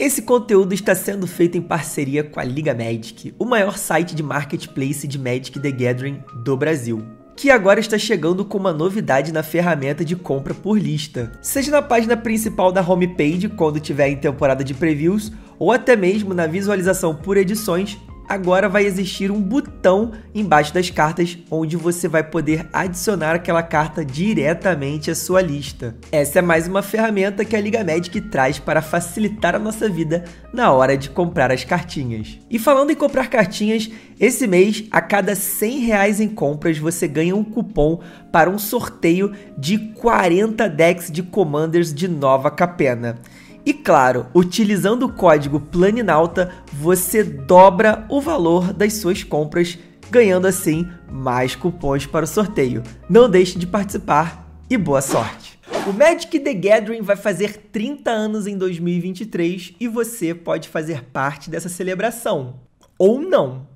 Esse conteúdo está sendo feito em parceria com a Liga Magic, o maior site de marketplace de Magic the Gathering do Brasil que agora está chegando com uma novidade na ferramenta de compra por lista. Seja na página principal da homepage, quando tiver em temporada de previews, ou até mesmo na visualização por edições agora vai existir um botão embaixo das cartas onde você vai poder adicionar aquela carta diretamente à sua lista. Essa é mais uma ferramenta que a Liga Magic traz para facilitar a nossa vida na hora de comprar as cartinhas. E falando em comprar cartinhas, esse mês, a cada 100 reais em compras, você ganha um cupom para um sorteio de 40 decks de Commanders de nova capena. E claro, utilizando o código Planinauta, você dobra o valor das suas compras, ganhando assim mais cupons para o sorteio. Não deixe de participar e boa sorte! O Magic the Gathering vai fazer 30 anos em 2023 e você pode fazer parte dessa celebração. Ou não.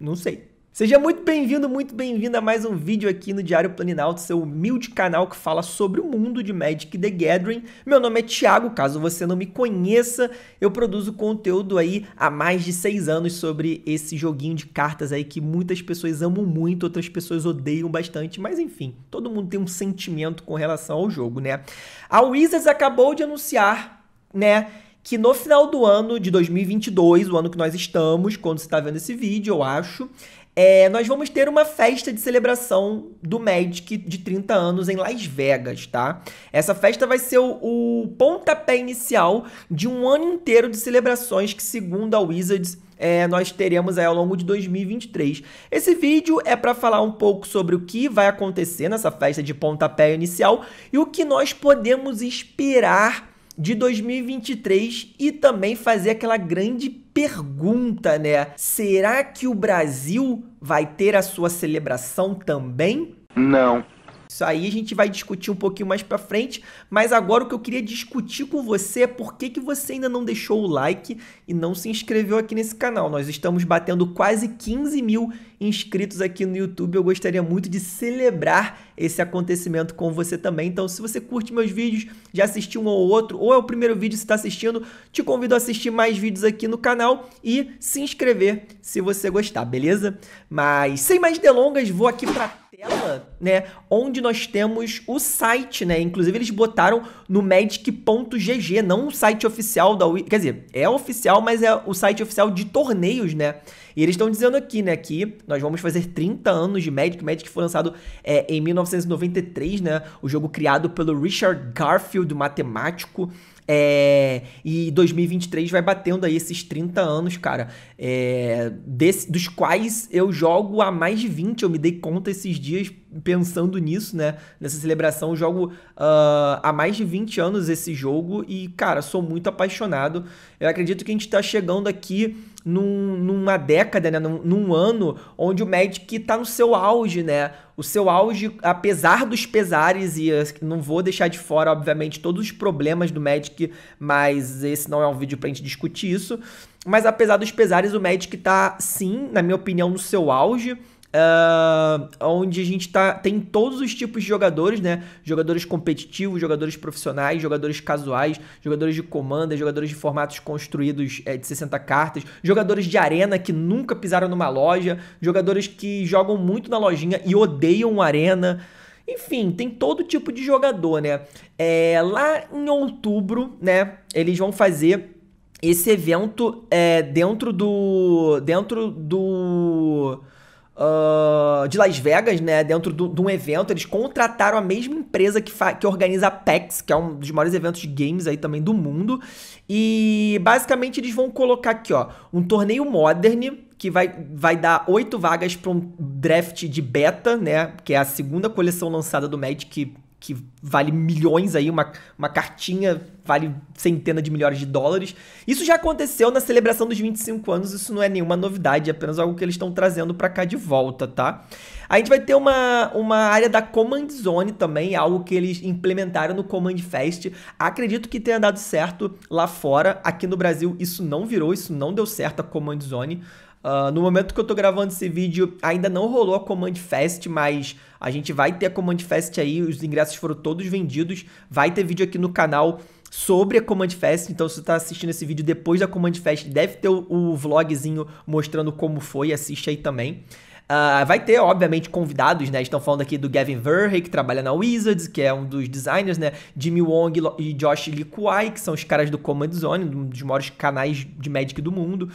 Não sei. Seja muito bem-vindo, muito bem-vinda a mais um vídeo aqui no Diário Planinalto, seu humilde canal que fala sobre o mundo de Magic the Gathering. Meu nome é Thiago, caso você não me conheça, eu produzo conteúdo aí há mais de seis anos sobre esse joguinho de cartas aí que muitas pessoas amam muito, outras pessoas odeiam bastante, mas enfim, todo mundo tem um sentimento com relação ao jogo, né? A Wizards acabou de anunciar, né, que no final do ano de 2022, o ano que nós estamos, quando você está vendo esse vídeo, eu acho, é, nós vamos ter uma festa de celebração do Magic de 30 anos em Las Vegas, tá? Essa festa vai ser o, o pontapé inicial de um ano inteiro de celebrações que, segundo a Wizards, é, nós teremos aí ao longo de 2023. Esse vídeo é para falar um pouco sobre o que vai acontecer nessa festa de pontapé inicial e o que nós podemos esperar de 2023 e também fazer aquela grande pergunta, né? Será que o Brasil vai ter a sua celebração também? Não. Isso aí a gente vai discutir um pouquinho mais para frente, mas agora o que eu queria discutir com você é por que, que você ainda não deixou o like e não se inscreveu aqui nesse canal. Nós estamos batendo quase 15 mil inscritos aqui no YouTube. Eu gostaria muito de celebrar esse acontecimento com você também. Então, se você curte meus vídeos, já assistiu um ou outro, ou é o primeiro vídeo que está assistindo, te convido a assistir mais vídeos aqui no canal e se inscrever se você gostar, beleza? Mas sem mais delongas, vou aqui para tela, né, onde nós temos o site, né? Inclusive eles botaram no magic.gg, não o site oficial da, quer dizer, é oficial, mas é o site oficial de torneios, né? E eles estão dizendo aqui, né, que nós vamos fazer 30 anos de Magic. Magic foi lançado é, em 1993, né? O jogo criado pelo Richard Garfield, matemático, é, e 2023 vai batendo aí esses 30 anos, cara, é, desse, dos quais eu jogo há mais de 20. Eu me dei conta esses dias pensando nisso, né? Nessa celebração, eu jogo uh, há mais de 20 anos esse jogo e, cara, sou muito apaixonado. Eu acredito que a gente tá chegando aqui num, numa década, né? Num, num, ano onde o Magic tá no seu auge, né? O seu auge, apesar dos pesares, e não vou deixar de fora, obviamente, todos os problemas do Magic, mas esse não é um vídeo pra gente discutir isso. Mas apesar dos pesares, o Magic tá, sim, na minha opinião, no seu auge Uh, onde a gente tá, tem todos os tipos de jogadores, né? Jogadores competitivos, jogadores profissionais, jogadores casuais, jogadores de comanda, jogadores de formatos construídos é, de 60 cartas, jogadores de arena que nunca pisaram numa loja, jogadores que jogam muito na lojinha e odeiam arena. Enfim, tem todo tipo de jogador, né? É, lá em outubro, né? Eles vão fazer esse evento é, dentro do. Dentro do uh, de Las Vegas, né? Dentro de um evento, eles contrataram a mesma empresa que, que organiza a PAX, que é um dos maiores eventos de games aí também do mundo. E basicamente eles vão colocar aqui, ó, um torneio Modern que vai, vai dar oito vagas para um draft de beta, né? Que é a segunda coleção lançada do Magic que vale milhões aí, uma, uma cartinha vale centenas de milhares de dólares. Isso já aconteceu na celebração dos 25 anos, isso não é nenhuma novidade, é apenas algo que eles estão trazendo para cá de volta, tá? A gente vai ter uma, uma área da Command Zone também, algo que eles implementaram no Command Fest. Acredito que tenha dado certo lá fora, aqui no Brasil isso não virou, isso não deu certo a Command Zone. Uh, no momento que eu tô gravando esse vídeo, ainda não rolou a Command Fest, mas a gente vai ter a Command Fest aí, os ingressos foram todos vendidos, vai ter vídeo aqui no canal sobre a Command Fest, então se você tá assistindo esse vídeo depois da Command Fest, deve ter o, o vlogzinho mostrando como foi, assiste aí também. Uh, vai ter, obviamente, convidados, né? Estão falando aqui do Gavin Verhey, que trabalha na Wizards, que é um dos designers, né? Jimmy Wong e Josh Kwai que são os caras do Command Zone, um dos maiores canais de Magic do mundo.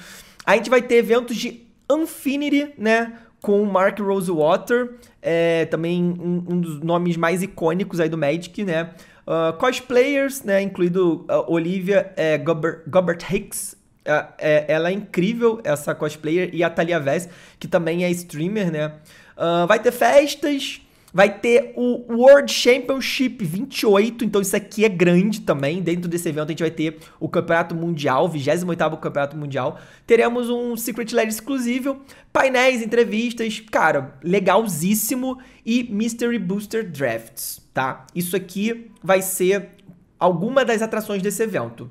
A gente vai ter eventos de Infinity, né? Com o Mark Rosewater, é, também um, um dos nomes mais icônicos aí do Magic, né? Uh, ah, cosplayers, né, incluído uh, Olivia uh, Gobert, Gobert Hicks, é, é, ela é incrível, essa cosplayer, e a Thalia Vess, que também é streamer, né? Uh, vai ter festas, vai ter o World Championship 28, então isso aqui é grande também. Dentro desse evento a gente vai ter o Campeonato Mundial, 28º Campeonato Mundial. Teremos um Secret Lair exclusivo, painéis, entrevistas, cara, legalzíssimo, e Mystery Booster Drafts, tá? Isso aqui vai ser alguma das atrações desse evento.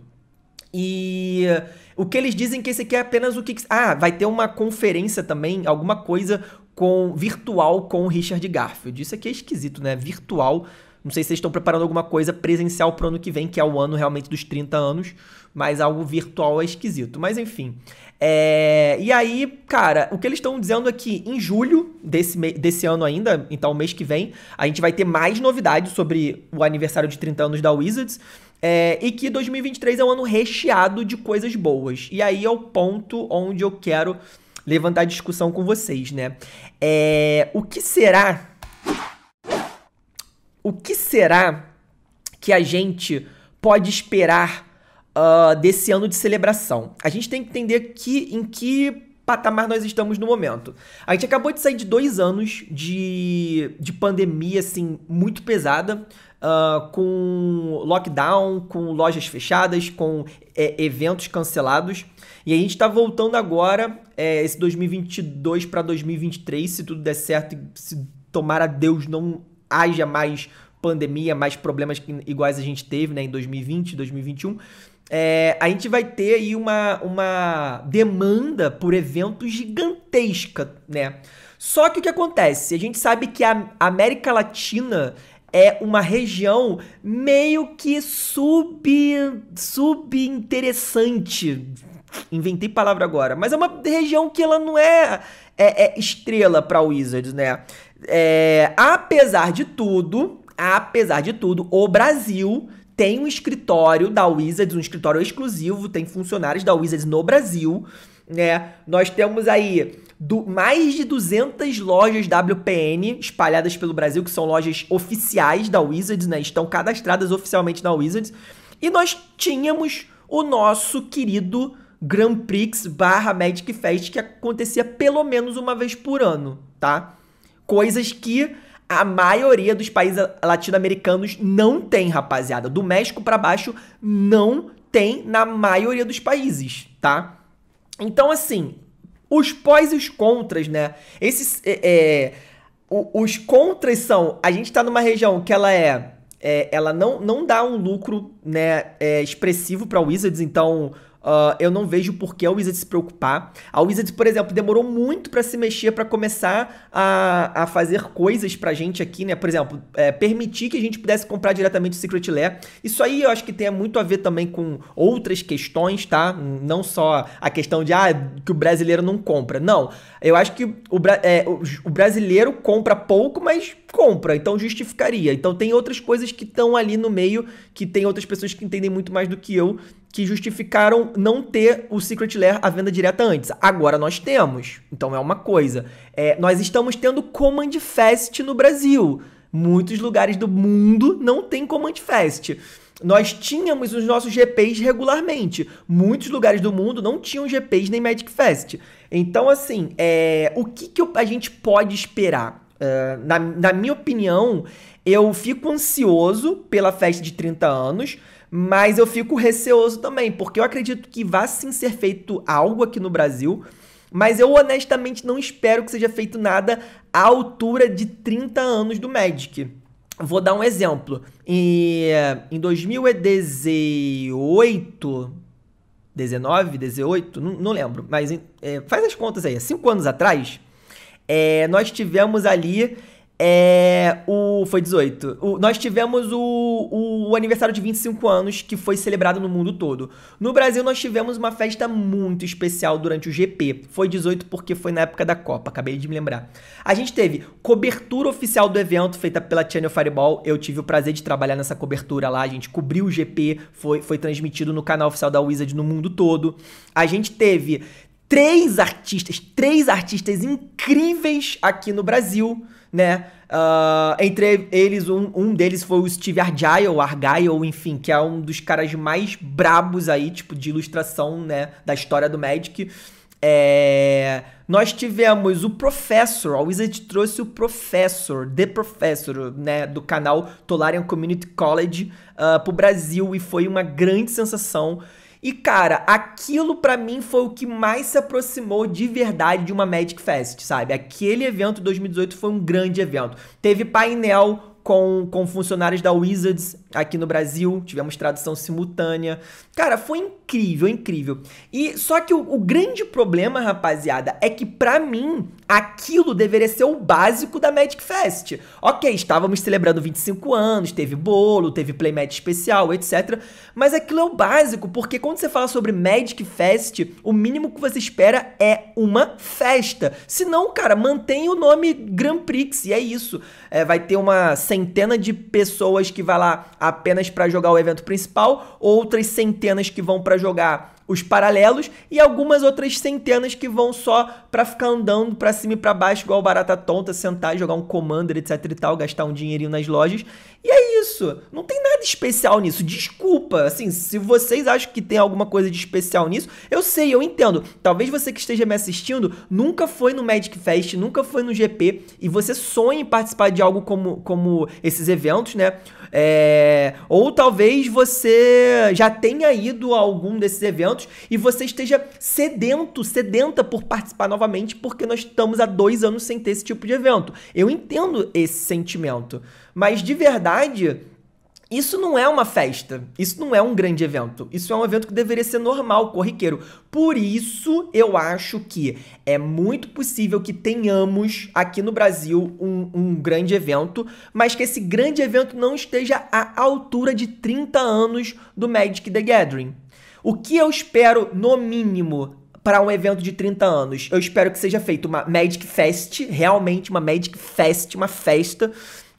E eh, o que eles dizem que esse aqui é apenas o que. Ah, vai ter uma conferência também, alguma coisa com virtual com o Richard Garfield. Isso aqui é esquisito, né? Virtual não sei se vocês estão preparando alguma coisa presencial pro ano que vem, que é o ano realmente dos 30 anos, mas algo virtual é esquisito. Mas enfim. É... E aí, cara, o que eles estão dizendo é que em julho desse, desse ano ainda, então mês que vem, a gente vai ter mais novidades sobre o aniversário de 30 anos da Wizards. É, e que 2023 é um ano recheado de coisas boas. E aí é o ponto onde eu quero levantar a discussão com vocês, né? É, o que será o que será que a gente pode esperar uh, desse ano de celebração? A gente tem que entender que, em que patamar nós estamos no momento. A gente acabou de sair de dois anos de, de pandemia, assim, muito pesada, uh, com lockdown, com lojas fechadas, com é, eventos cancelados. E a gente está voltando agora, é, esse 2022 para 2023, se tudo der certo e se tomara Deus não haja mais pandemia, mais problemas que, iguais a gente teve né, em 2020, 2021, é, a gente vai ter aí uma, uma demanda por eventos gigantesca, né? Só que o que acontece? A gente sabe que a América Latina é uma região meio que sub subinteressante. Inventei palavra agora, mas é uma região que ela não é é, é estrela para Wizards, né? É, apesar de tudo, apesar de tudo, o Brasil tem um escritório da Wizards, um escritório exclusivo, tem funcionários da Wizards no Brasil, né? Nós temos aí do, mais de 200 lojas WPN espalhadas pelo Brasil, que são lojas oficiais da Wizards, né? Estão cadastradas oficialmente na Wizards. E nós tínhamos o nosso querido Grand Prix barra Magic Fest, que acontecia pelo menos uma vez por ano, tá? coisas que a maioria dos países latino-americanos não tem, rapaziada. Do México para baixo não tem na maioria dos países, tá? Então, assim, os pós e os contras, né? Esses. É, é, os contras são. A gente está numa região que ela é. é ela não, não dá um lucro né, é, expressivo para Wizards, então Uh, eu não vejo por que a Wizard se preocupar. A Wizard, por exemplo, demorou muito para se mexer, para começar a, a fazer coisas pra gente aqui, né? Por exemplo, é, permitir que a gente pudesse comprar diretamente o Secret Lair. Isso aí eu acho que tem muito a ver também com outras questões, tá? Não só a questão de, ah, que o brasileiro não compra. Não, eu acho que o, é, o, o brasileiro compra pouco, mas compra, então justificaria. Então tem outras coisas que estão ali no meio, que tem outras pessoas que entendem muito mais do que eu, que justificaram não ter o Secret Lair à venda direta antes. Agora nós temos, então é uma coisa. É, nós estamos tendo Command Fest no Brasil. Muitos lugares do mundo não tem Command Fest. Nós tínhamos os nossos GPs regularmente. Muitos lugares do mundo não tinham GPs nem Magic Fest. Então, assim, é, o que, que a gente pode esperar? Ah, na, na minha opinião, eu fico ansioso pela festa de 30 anos, mas eu fico receoso também, porque eu acredito que vá sim ser feito algo aqui no Brasil, mas eu honestamente não espero que seja feito nada à altura de 30 anos do Magic. Vou dar um exemplo. E, em 2018, 19, 18, não, não lembro, mas é, faz as contas aí, 5 anos atrás é, nós tivemos ali é, o. Foi 18. O, nós tivemos o, o, aniversário de 25 anos que foi celebrado no mundo todo. No Brasil, nós tivemos uma festa muito especial durante o GP. Foi 18 porque foi na época da Copa, acabei de me lembrar. A gente teve cobertura oficial do evento feita pela Channel Fireball. Eu tive o prazer de trabalhar nessa cobertura lá. A gente cobriu o GP, foi, foi transmitido no canal oficial da Wizard no mundo todo. A gente teve três artistas, três artistas incríveis aqui no Brasil, né? Uh, entre eles, um, um deles foi o Steve Argyle, Argyle, enfim, que é um dos caras mais brabos aí, tipo, de ilustração, né, da história do Magic. É... Nós tivemos o Professor, a Wizard trouxe o Professor, The Professor, né, do canal Tolarian Community College uh, pro Brasil e foi uma grande sensação. E cara, aquilo para mim foi o que mais se aproximou de verdade de uma Magic Fest, sabe? Aquele evento 2018 foi um grande evento. Teve painel com, com funcionários da Wizards aqui no Brasil, tivemos tradução simultânea. Cara, foi incrível, incrível. E só que o, o grande problema, rapaziada, é que para mim aquilo deveria ser o básico da Magic Fest. OK, estávamos celebrando 25 anos, teve bolo, teve playmat especial, etc, mas aquilo é o básico, porque quando você fala sobre Magic Fest, o mínimo que você espera é uma festa. Senão, cara, mantém o nome Grand Prix e é isso. É, vai ter uma centena de pessoas que vai lá apenas para jogar o evento principal, outras centenas que vão para jogar os paralelos e algumas outras centenas que vão só para ficar andando para cima e para baixo igual barata tonta, sentar, jogar um commander, etc e tal, gastar um dinheirinho nas lojas. E é isso. Não tem nada especial nisso. Desculpa, assim, se vocês acham que tem alguma coisa de especial nisso, eu sei, eu entendo. Talvez você que esteja me assistindo nunca foi no Magic Fest, nunca foi no GP e você sonhe em participar de algo como, como esses eventos, né? É... Ou talvez você já tenha ido a algum desses eventos e você esteja sedento, sedenta por participar novamente, porque nós estamos há dois anos sem ter esse tipo de evento. Eu entendo esse sentimento, mas de verdade. Isso não é uma festa, isso não é um grande evento, isso é um evento que deveria ser normal, corriqueiro. Por isso eu acho que é muito possível que tenhamos aqui no Brasil um, um, grande evento, mas que esse grande evento não esteja à altura de 30 anos do Magic the Gathering. O que eu espero, no mínimo, para um evento de 30 anos? Eu espero que seja feita uma Magic Fest, realmente uma Magic Fest, uma festa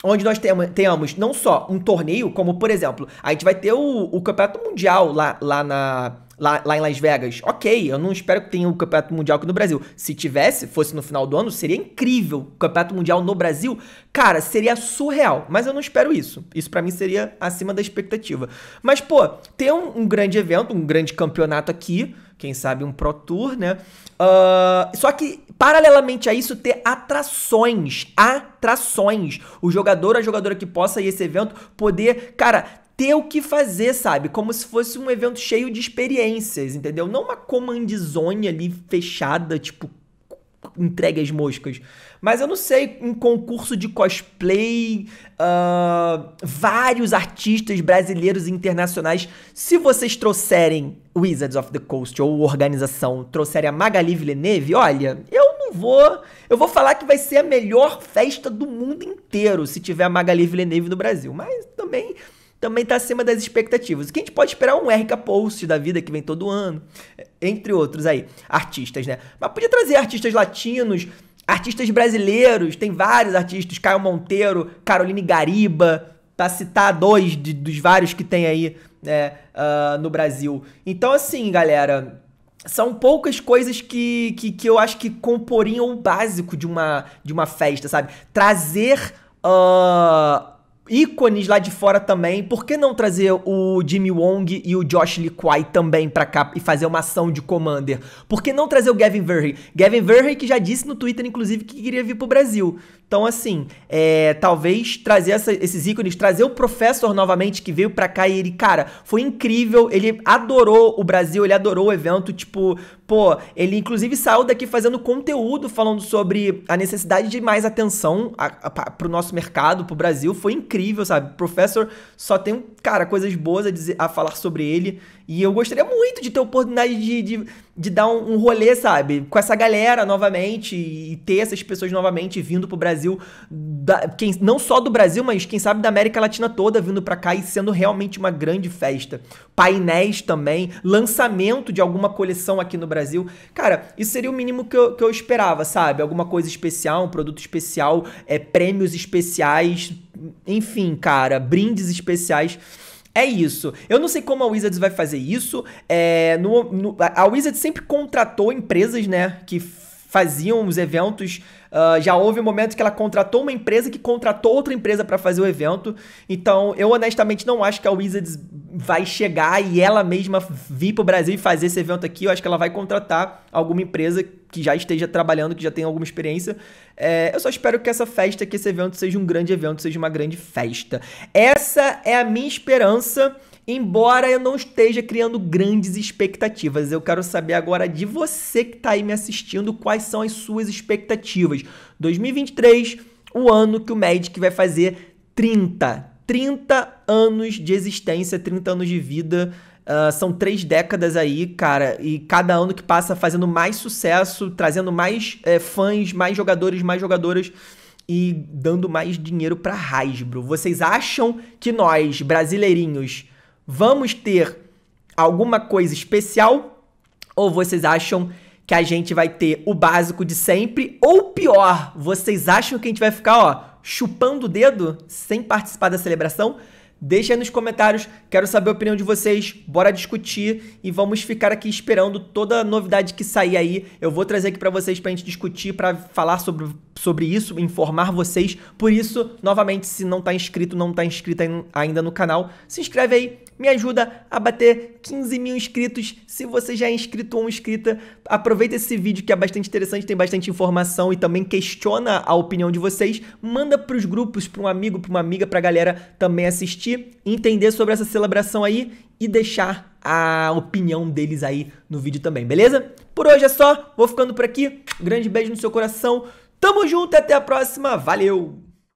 onde nós tenhamos não só um torneio, como, por exemplo, a gente vai ter o, o Campeonato Mundial lá, lá na, lá, lá em Las Vegas. Ok, eu não espero que tenha o um campeonato mundial aqui no Brasil. Se tivesse, fosse no final do ano, seria incrível. O campeonato mundial no Brasil, cara, seria surreal. Mas eu não espero isso. Isso para mim seria acima da expectativa. Mas, pô, ter um, um grande evento, um grande campeonato aqui quem sabe um Pro Tour, né? Uh, só que, paralelamente a isso, ter atrações. Atrações. O jogador, a jogadora que possa ir a esse evento, poder, cara, ter o que fazer, sabe? Como se fosse um evento cheio de experiências, entendeu? Não uma comandizone ali fechada, tipo entregue às moscas. Mas eu não sei, um concurso de cosplay, uh, vários artistas brasileiros e internacionais. Se vocês trouxerem Wizards of the Coast ou organização trouxerem a Magali Villeneuve, olha, eu não vou. Eu vou falar que vai ser a melhor festa do mundo inteiro se tiver a Magali Villeneuve no Brasil. Mas também também está acima das expectativas. O que a gente pode esperar é um RK Post da vida que vem todo ano, é, entre outros aí, artistas, né? Mas podia trazer artistas latinos, artistas brasileiros, tem vários artistas, Caio Monteiro, Caroline Gariba, para citar dois de, dos vários que tem aí né, uh, no Brasil. Então, assim, galera, são poucas coisas que, que, que eu acho que comporiam o básico de uma, de uma festa, sabe? Trazer. Uh, ícones lá de fora também. Por que não trazer o Jimmy Wong e o Josh Kwai também pra cá e fazer uma ação de Commander? Por que não trazer o Gavin Verhey? Gavin Verhey que já disse no Twitter, inclusive, que queria vir pro Brasil. Então, assim, é, talvez trazer essa, esses ícones, trazer o Professor novamente, que veio pra cá e ele, cara, foi incrível. Ele adorou o Brasil, ele adorou o evento, tipo, Pô, ele inclusive saiu daqui fazendo conteúdo falando sobre a necessidade de mais atenção a, a, pro nosso mercado, pro Brasil. Foi incrível, sabe? Professor só tem, cara, coisas boas a, dizer, a falar sobre ele. E eu gostaria muito de ter oportunidade de, de de dar um, um, rolê, sabe? Com essa galera novamente e ter essas pessoas novamente vindo pro Brasil, da, quem, não só do Brasil, mas quem sabe da América Latina toda vindo pra cá e sendo realmente uma grande festa. Painéis também, lançamento de alguma coleção aqui no Brasil. Cara, isso seria o mínimo que eu, que eu esperava, sabe? Alguma coisa especial, um produto especial, é, prêmios especiais, enfim, cara, brindes especiais. É isso. Eu não sei como a Wizards vai fazer isso. É, no, no, a Wizards sempre contratou empresas, né? Que faziam os eventos. Uh, já houve um momento que ela contratou uma empresa que contratou outra empresa para fazer o evento. Então, eu honestamente não acho que a Wizards vai chegar e ela mesma vir para o Brasil e fazer esse evento aqui. Eu acho que ela vai contratar alguma empresa que já esteja trabalhando, que já tenha alguma experiência. É, eu só espero que essa festa, que esse evento seja um grande evento, seja uma grande festa. Essa é a minha esperança. Embora eu não esteja criando grandes expectativas, eu quero saber agora de você que está aí me assistindo quais são as suas expectativas. 2023, o ano que o Magic vai fazer 30, 30 anos de existência, 30 anos de vida. Uh, são três décadas aí, cara, e cada ano que passa fazendo mais sucesso, trazendo mais é, fãs, mais jogadores, mais jogadoras e dando mais dinheiro pra Hasbro. Vocês acham que nós, brasileirinhos, vamos ter alguma coisa especial? Ou vocês acham que a gente vai ter o básico de sempre? Ou pior, vocês acham que a gente vai ficar, ó, chupando o dedo sem participar da celebração? Deixa aí nos comentários, quero saber a opinião de vocês, bora discutir e vamos ficar aqui esperando toda novidade que sair aí. Eu vou trazer aqui para vocês pra gente discutir, para falar sobre sobre isso, informar vocês. Por isso, novamente, se não está inscrito, não está inscrito ainda no canal, se inscreve aí, me ajuda a bater 15 mil inscritos. Se você já é inscrito ou inscrita, aproveita esse vídeo que é bastante interessante, tem bastante informação e também questiona a opinião de vocês. Manda para os grupos, para um amigo, para uma amiga, para a galera também assistir, entender sobre essa celebração aí e deixar a opinião deles aí no vídeo também, beleza? Por hoje é só, vou ficando por aqui. grande beijo no seu coração. Tamo junto, até a próxima, valeu!